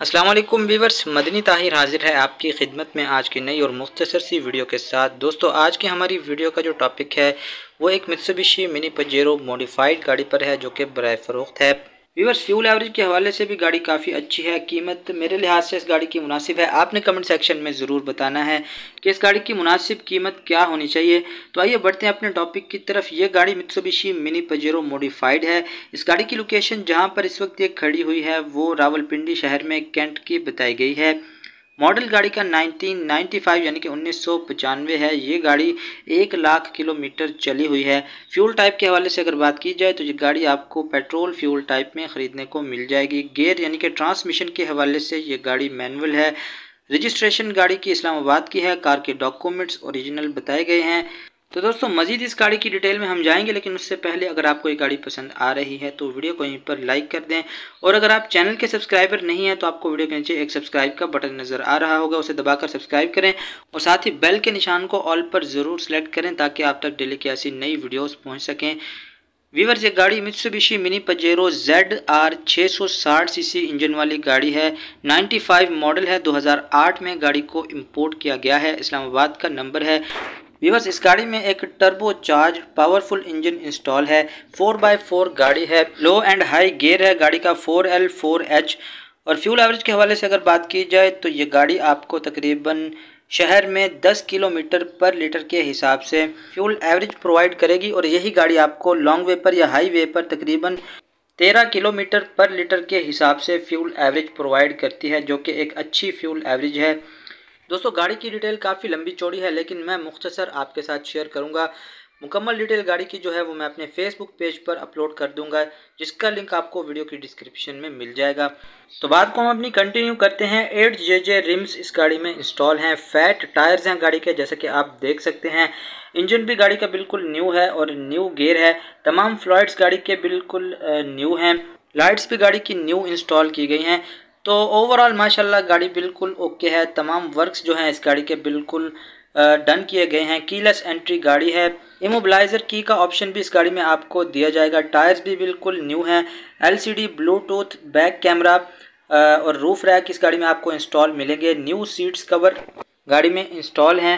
Aslam viewers Madani Tahir हाजिर है आपकी खिदमत में आज की नई और मुख्तसर सी वीडियो के साथ दोस्तों आज की हमारी वीडियो का जो टॉपिक है वो एक मित्सबिशी मिनी पजेरो मॉडिफाइड गाड़ी पर है जो कि बर फरोख्त है व्यवर्स फ्यूल एवरेज के हवाले से भी गाड़ी काफ़ी अच्छी है कीमत मेरे लिहाज से इस गाड़ी की मुनासिब है आपने कमेंट सेक्शन में ज़रूर बताना है कि इस गाड़ी की मुनासिब कीमत क्या होनी चाहिए तो आइए बढ़ते हैं अपने टॉपिक की तरफ ये गाड़ी मित्सुबिशी मिनी पजेरो मॉडिफाइड है इस गाड़ी की लोकेशन जहाँ पर इस वक्त ये खड़ी हुई है वो रावलपिंडी शहर में कैंट की बताई गई है मॉडल गाड़ी का 1995 यानी कि उन्नीस है ये गाड़ी एक लाख किलोमीटर चली हुई है फ्यूल टाइप के हवाले से अगर बात की जाए तो ये गाड़ी आपको पेट्रोल फ्यूल टाइप में ख़रीदने को मिल जाएगी गेयर यानी कि ट्रांसमिशन के हवाले से ये गाड़ी मैनुअल है रजिस्ट्रेशन गाड़ी की इस्लामाबाद की है कार के डॉक्यूमेंट्स ओरिजिनल बताए गए हैं तो दोस्तों मजीद इस गाड़ी की डिटेल में हम जाएंगे लेकिन उससे पहले अगर आपको ये गाड़ी पसंद आ रही है तो वीडियो को यहीं पर लाइक कर दें और अगर आप चैनल के सब्सक्राइबर नहीं हैं तो आपको वीडियो के नीचे एक सब्सक्राइब का बटन नज़र आ रहा होगा उसे दबाकर सब्सक्राइब करें और साथ ही बेल के निशान को ऑल पर ज़रूर सेलेक्ट करें ताकि आप तक डेली की ऐसी नई वीडियोज़ पहुँच सकें वीवर से गाड़ी Mitsubishi mini Pajero Z R 660 CC engine वाली गाड़ी है 95 मॉडल है 2008 में गाड़ी को इंपोर्ट किया गया है इस्लामाबाद का नंबर है व्यूवर्स इस गाड़ी में एक turbo charge powerful engine install है फोर बाय फोर गाड़ी है लो एंड हाई गेयर है गाड़ी का फोर एल फोर एच और फ्यूल एवरेज के हवाले से अगर बात की जाए तो ये गाड़ी आपको तकरीबन शहर में 10 किलोमीटर पर लीटर के हिसाब से फ्यूल एवरेज प्रोवाइड करेगी और यही गाड़ी आपको लॉन्ग वे पर या हाई वे पर तकरीबन 13 किलोमीटर पर लीटर के हिसाब से फ्यूल एवरेज प्रोवाइड करती है जो कि एक अच्छी फ्यूल एवरेज है दोस्तों गाड़ी की डिटेल काफ़ी लंबी चौड़ी है लेकिन मैं मुख्तसर आपके साथ शेयर करूँगा मुकम्मल डिटेल गाड़ी की जो है वो मैं अपने फेसबुक पेज पर अपलोड कर दूंगा जिसका लिंक आपको वीडियो की डिस्क्रिप्शन में मिल जाएगा तो बात को हम अपनी कंटिन्यू करते हैं एट जे जे रिम्स इस गाड़ी में इंस्टॉल हैं फैट टायर्स हैं गाड़ी के जैसे कि आप देख सकते हैं इंजन भी गाड़ी का बिल्कुल न्यू है और न्यू गेयर है तमाम फ्लॉइड्स गाड़ी के बिल्कुल न्यू हैं लाइट्स भी गाड़ी की न्यू इंस्टॉल की गई हैं तो ओवरऑल माशाल्लाह गाड़ी बिल्कुल ओके है तमाम वर्क्स जो हैं इस गाड़ी के बिल्कुल डन किए गए हैं कीलेस एंट्री गाड़ी है इमोबलाइज़र की का ऑप्शन भी इस गाड़ी में आपको दिया जाएगा टायर्स भी बिल्कुल न्यू हैं एल ब्लूटूथ बैक कैमरा और रूफ रैक इस गाड़ी में आपको इंस्टॉल मिलेंगे न्यू सीट्स कवर गाड़ी में इंस्टॉल हैं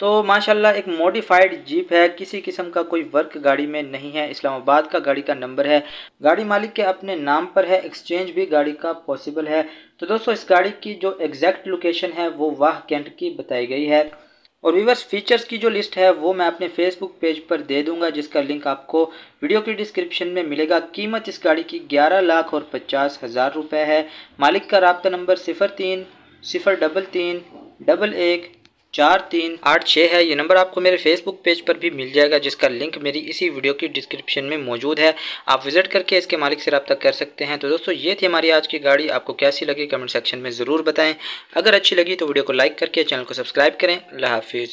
तो माशाल्लाह एक मॉडिफाइड जीप है किसी किस्म का कोई वर्क गाड़ी में नहीं है इस्लामाबाद का गाड़ी का नंबर है गाड़ी मालिक के अपने नाम पर है एक्सचेंज भी गाड़ी का पॉसिबल है तो दोस्तों इस गाड़ी की जो एग्जैक्ट लोकेशन है वो वाह कैंट की बताई गई है और व्यूवर्स फीचर्स की जो लिस्ट है वो मैं अपने फेसबुक पेज पर दे दूंगा जिसका लिंक आपको वीडियो की डिस्क्रिप्शन में मिलेगा कीमत इस गाड़ी की ग्यारह लाख और पचास हज़ार रुपये है मालिक का रबता नंबर सिफ़र तीन सिफ़र डबल तीन डबल एक चार तीन आठ छः है ये नंबर आपको मेरे फेसबुक पेज पर भी मिल जाएगा जिसका लिंक मेरी इसी वीडियो की डिस्क्रिप्शन में मौजूद है आप विजिट करके इसके मालिक से रब्ता कर सकते हैं तो दोस्तों ये थी हमारी आज की गाड़ी आपको कैसी लगी कमेंट सेक्शन में ज़रूर बताएं अगर अच्छी लगी तो वीडियो को लाइक करके चैनल को सब्सक्राइब करें अल्लाह हाफिज़